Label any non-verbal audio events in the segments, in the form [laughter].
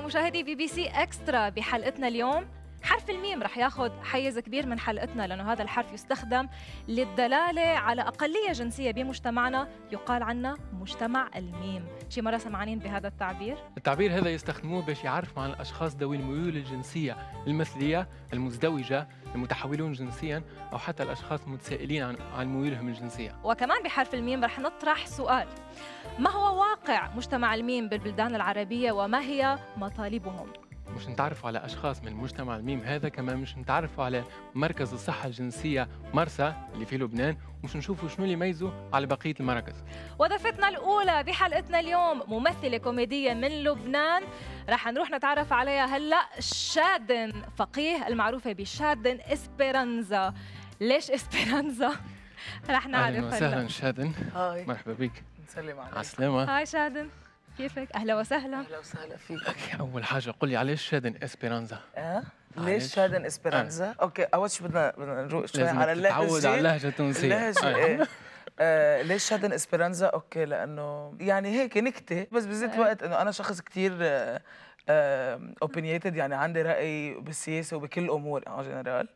مشاهدي بي بي سي اكسترا بحلقتنا اليوم الميم رح ياخذ حيز كبير من حلقتنا لانه هذا الحرف يستخدم للدلاله على اقليه جنسيه بمجتمعنا يقال عنا مجتمع الميم شي مره سمعانين بهذا التعبير التعبير هذا يستخدموه باش يعرفوا عن الاشخاص ذوي الميول الجنسيه المثليه المزدوجه المتحولون جنسيا او حتى الاشخاص المتسائلين عن عن ميولهم الجنسيه وكمان بحرف الميم رح نطرح سؤال ما هو واقع مجتمع الميم بالبلدان العربيه وما هي مطالبهم مش نتعرفوا على أشخاص من المجتمع الميم هذا كما مش نتعرفوا على مركز الصحة الجنسية مرسى اللي في لبنان ومش نشوفوا شنو اللي يميزوا على بقية المراكز وضيفتنا الأولى بحلقتنا اليوم ممثلة كوميدية من لبنان رح نروح نتعرف عليها هلأ شادن فقيه المعروفة بشادن إسبيرانزا ليش إسبيرانزا؟ [laughs] رح نعرف هلأ أهلا وسهلا شادن هاي. مرحبا بك نسلم عليك عسلامة هاي شادن كيفك؟ اهلا وسهلا اهلا وسهلا فيك اول حاجه قل لي علاش شادن إسبرانزا؟ اه ليش شادن إسبرانزا؟ آه. اوكي اول شيء بدنا نروح شوي على اللهجه تعود على اللهجه التونسيه اللهجه آه. ايه آه ليش شادن إسبرانزا؟ اوكي لانه يعني هيك نكته بس بزيت آه. وقت انه انا شخص كثير آه اوبينيتد آه، يعني عندي راي بالسياسه وبكل الامور أون جنرال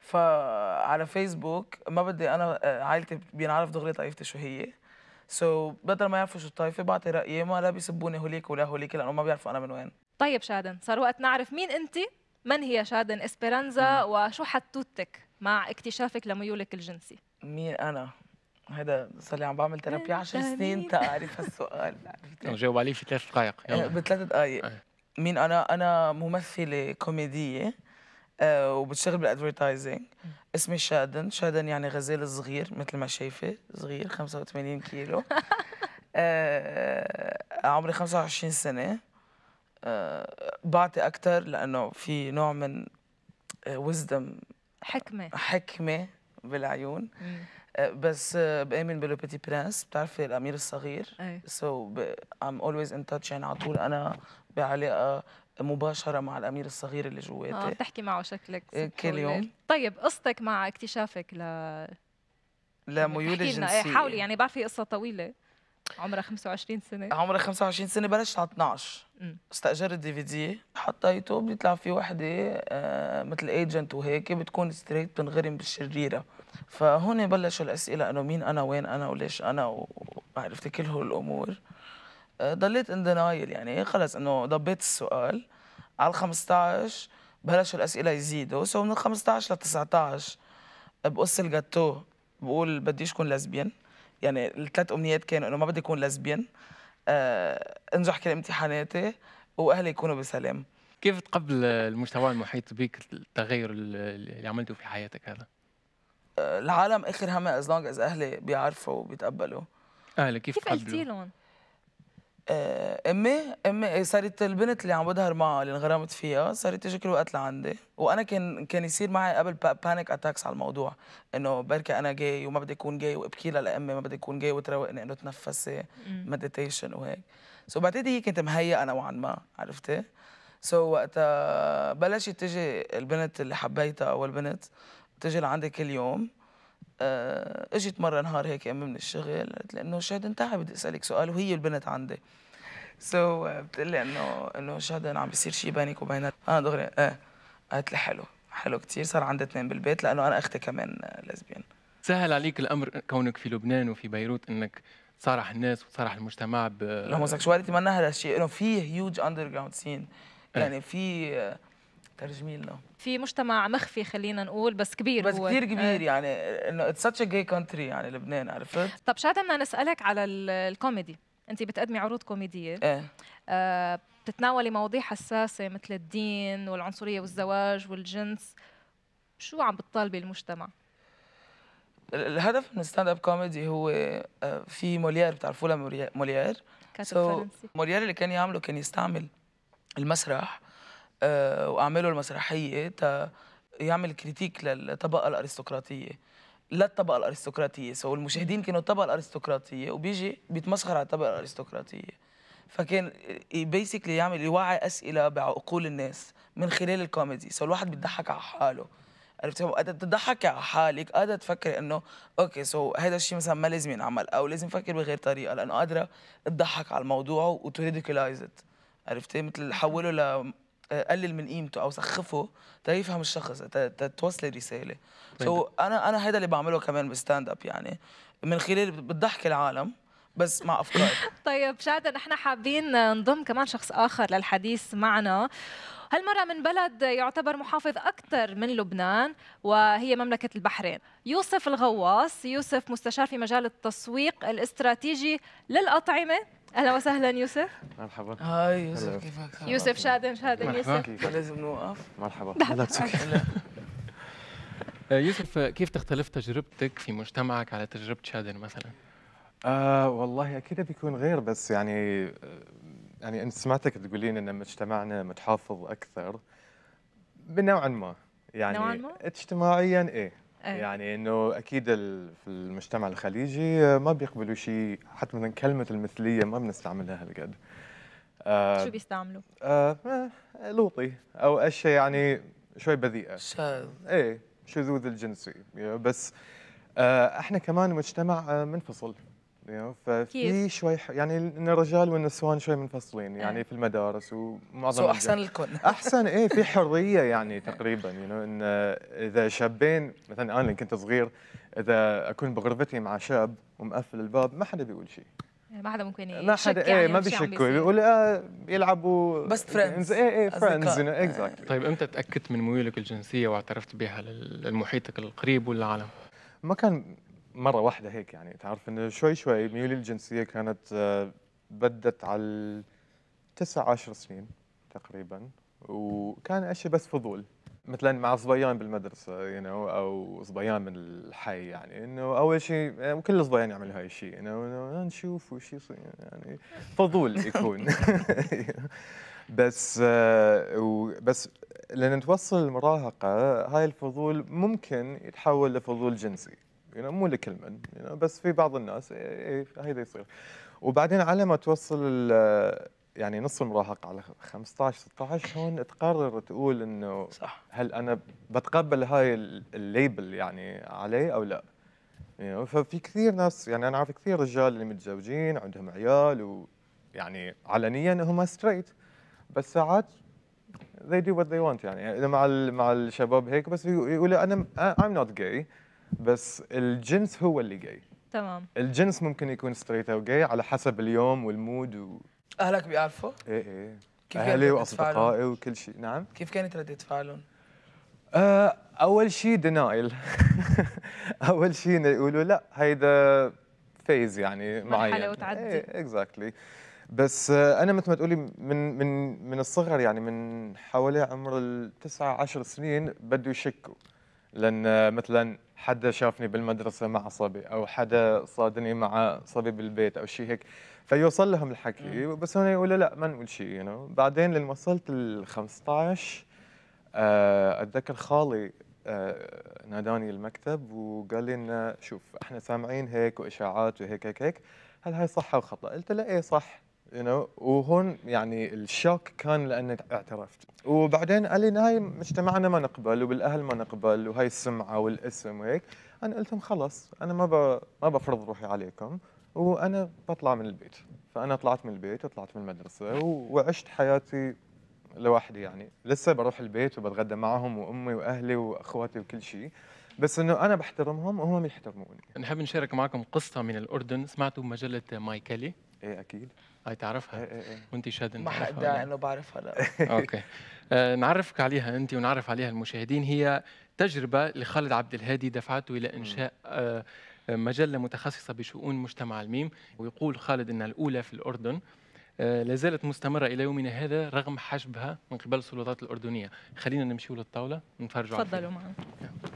فعلى فيسبوك ما بدي انا عائلتي بينعرف دغري طائفتي شو هي سو so, بدل ما يعرفوا شو الطايفه بعطي رايي ما لا بيسبوني هوليك ولا هوليك لانه ما بيعرفوا انا من وين طيب شادن صار وقت نعرف مين انت من هي شادن اسبرانزا وشو حتوتك مع اكتشافك لميولك الجنسي مين انا هذا صار لي عم بعمل ثيرابي 10 إيه، سنين تعرف هالسؤال عرفت [laughs] جاوب عليه في ثلاث دقائق إيه، بثلاث دقائق إيه. مين انا انا ممثله كوميديه آه، وبتشتغل بالادفرتايزنج اسمي شادن شادن يعني غزال صغير مثل ما شايفه صغير 85 كيلو [laughs] آه، عمري 25 سنه آه، بعطي اكثر لانه في نوع من وزدم حكمه حكمه بالعيون بس بامن بلو بيتي برنس بتعرفي الامير الصغير سو ام اولويز ان تاتش يعني على طول انا بعلاقه مباشره مع الامير الصغير اللي جواتي اه بتحكي معه شكلك إيه، كل يوم طيب قصتك مع اكتشافك ل لميول الجنسيه إيه، حاولي يعني بعرفي قصه طويله عمرها 25 سنه عمرها 25 سنه بلشت على 12 استاجرت دي في دي حطيته بيطلع في وحده آه مثل ايجنت وهيك بتكون ستريت بنغرم بالشريره فهون بلشوا الاسئله انه مين انا وين انا وليش انا وعرفت كل هالامور ضليت ان دينايل يعني خلص انه ضبيت السؤال على ال 15 بلشوا الاسئله يزيدوا سو من ال 15 ل 19 بقص الجاتو بقول بديش اكون لزبين يعني الثلاث امنيات كانوا انه ما بدي اكون لزبين آه انجح كل امتحاناتي واهلي يكونوا بسلام كيف تقبل المجتمع المحيط بك التغير اللي عملته في حياتك هذا؟ آه، العالم اخر همي از لونج از اهلي بيعرفوا وبيتقبلوا اهلي كيف, كيف قلتي لهم؟ امي امي صارت البنت اللي عم بظهر معها اللي انغرمت فيها صارت تيجي كل وقت لعندي وانا كان كان يصير معي قبل بانيك اتاكس على الموضوع انه بركي انا جاي وما بدي اكون جاي وابكي لها لامي ما بدي اكون جاي وتروقني انه تنفسي مديتيشن وهيك سو بعتقد هي كانت مهيئه نوعا ما عرفتي سو وقتها بلشت تجي البنت اللي حبيتها اول بنت تجي لعندي كل يوم آه، اجت مره نهار هيك امي من الشغل قلت لها انه شهد انت بدي اسالك سؤال وهي البنت عندي سو so, آه، بتقول لي انه انه شهد عم بيصير شيء بينك وبينها انا دغري اه قالت لي حلو حلو كثير صار عندي اثنين بالبيت لانه انا اختي كمان لزبيان آه، سهل عليك الامر كونك في لبنان وفي بيروت انك تصارح الناس وتصارح المجتمع ب الهوموسيكشواليتي ما هذا الشيء انه في هيوج اندر جراوند سين يعني في ترجمين له في مجتمع مخفي خلينا نقول بس كبير بس هو. كثير آه. كبير يعني انه اتس ساتش جاي كونتري يعني لبنان عرفت طب شادة بدنا نسالك على الكوميدي انت بتقدمي عروض كوميديه ايه آه بتتناولي مواضيع حساسه مثل الدين والعنصريه والزواج والجنس شو عم بتطالبي المجتمع الهدف من ستاند اب كوميدي هو آه، في موليير بتعرفوه له موليير سو so موليير اللي كان يعمله كان يستعمل المسرح آه، واعماله المسرحيه يعمل كريتيك للطبقه الارستقراطيه للطبقه الارستقراطيه سو المشاهدين كانوا الطبقه الارستقراطيه وبيجي بيتمسخر على الطبقه الارستقراطيه فكان بيسكلي يعمل يوعي اسئله بعقول الناس من خلال الكوميدي سو الواحد بيضحك على حاله عرفت قادر تضحكي على حالك قادر تفكري انه اوكي سو هذا الشيء مثلا ما لازم ينعمل او لازم افكر بغير طريقه لانه قادره تضحك على الموضوع وتريديكولايز عرفتي مثل حوله ل آه، قلل من قيمته او سخفه تيفهم الشخص توصلي رساله سو so طيب. انا انا هيدا اللي بعمله كمان بستاند اب يعني من خلال بتضحك العالم بس مع افكار [laughs] طيب شادة نحن حابين نضم كمان شخص اخر للحديث معنا هالمرة من بلد يعتبر محافظ أكثر من لبنان وهي مملكة البحرين يوسف الغواص يوسف مستشار في مجال التسويق الاستراتيجي للأطعمة اهلا وسهلا يوسف مرحبا هاي يوسف كيفك يوسف شادن شادن يوسف لازم نوقف مرحبا [laughs] آه، يوسف آه، كيف تختلف تجربتك في مجتمعك على تجربة شادن مثلا؟ آه والله اكيد بيكون غير بس يعني آه، يعني انت سمعتك تقولين ان مجتمعنا متحافظ اكثر بنوعا ما يعني نوعاً ما؟ اجتماعيا ايه إيه. يعني انه اكيد في المجتمع الخليجي ما بيقبلوا شيء حتى مثلا كلمه المثليه ما بنستعملها هالقد آه شو بيستعملوا؟ آه, آه، لوطي او اشياء يعني شوي بذيئه شاذ ايه شذوذ الجنسي بس آه احنا كمان مجتمع آه، منفصل ففي شوي ح... يعني ان الرجال والنسوان شوي منفصلين آه. يعني في المدارس ومعظم سو احسن لكم [laughs] احسن ايه في [laughs] حريه يعني تقريبا يعني ان اذا شابين مثلا انا كنت صغير اذا اكون بغرفتي مع شاب ومقفل الباب ما حدا بيقول شيء يعني ما حدا ممكن يشك ما حدا إيه، يعني ايه ما بيشكوا بيقول آه يلعبوا بس فريندز ايه ايه فريندز اكزاكتلي آه. طيب امتى تاكدت من ميولك الجنسيه واعترفت بها لمحيطك القريب والعالم؟ ما كان مره واحده هيك يعني تعرف انه شوي شوي ميولي الجنسيه كانت آه، بدت على تسع عشر سنين تقريبا وكان اشي بس فضول مثلا مع صبيان بالمدرسه يو you know, او صبيان من الحي يعني انه اول شيء آه، كل الصبيان يعملوا هاي الشيء انه نشوف وش يصير يعني فضول يكون [laughs] بس آه، بس لان توصل المراهقه هاي الفضول ممكن يتحول لفضول جنسي مو لكل من بس في بعض الناس إيه, إيه, هيدا يصير وبعدين على ما توصل يعني نص المراهقة على 15 16 هون تقرر تقول انه صح هل انا بتقبل هاي الليبل يعني علي او لا يعني ففي كثير ناس يعني انا اعرف كثير رجال اللي متزوجين عندهم عيال ويعني علنيا هم ستريت بس ساعات they do what they want يعني, يعني مع مع الشباب هيك بس يقول انا I'm not gay بس الجنس هو اللي جاي تمام الجنس ممكن يكون ستريت او جاي على حسب اليوم والمود و... اهلك بيعرفوا؟ ايه ايه كيف اهلي واصدقائي وكل شيء نعم كيف كانت ردة فعلهم؟ آه اول شيء دينايل [laughs] اول شيء يقولوا لا هيدا فيز يعني معين مرحله وتعدي ايه اكزاكتلي بس آه، انا مثل ما تقولي من من من الصغر يعني من حوالي عمر التسعة عشر سنين بدوا يشكوا لان آه، مثلا حدا شافني بالمدرسه مع صبي او حدا صادني مع صبي بالبيت او شيء هيك فيوصل لهم الحكي بس هون يقولوا لا ما نقول شيء يو بعدين لما وصلت ال 15 آه، اتذكر خالي آه، ناداني المكتب وقال لي انه شوف احنا سامعين هيك واشاعات وهيك هيك هيك هل هاي صح او خطا؟ قلت له ايه صح يو you know وهون يعني الشوك كان لاني اعترفت وبعدين قال لي هاي مجتمعنا ما نقبل وبالاهل ما نقبل وهي السمعه والاسم وهيك انا قلت لهم خلص انا ما ما بفرض روحي عليكم وانا بطلع من البيت فانا طلعت من البيت وطلعت من المدرسه وعشت حياتي لوحدي يعني لسه بروح البيت وبتغدى معهم وامي واهلي واخواتي وكل شيء بس انه انا بحترمهم وهم يحترموني نحب نشارك معكم قصه من الاردن سمعتوا مجله ماي ايه اكيد هاي تعرفها إيه، إيه، إيه. وانت شاد ما حدعي انه بعرفها لا [laughs] اوكي آه، نعرفك عليها انت ونعرف عليها المشاهدين هي تجربه لخالد عبد الهادي دفعته الى انشاء آه، مجله متخصصه بشؤون مجتمع الميم ويقول خالد انها الاولى في الاردن آه، لا زالت مستمره الى يومنا هذا رغم حجبها من قبل السلطات الاردنيه خلينا نمشي للطاوله نتفرجوا تفضلوا معنا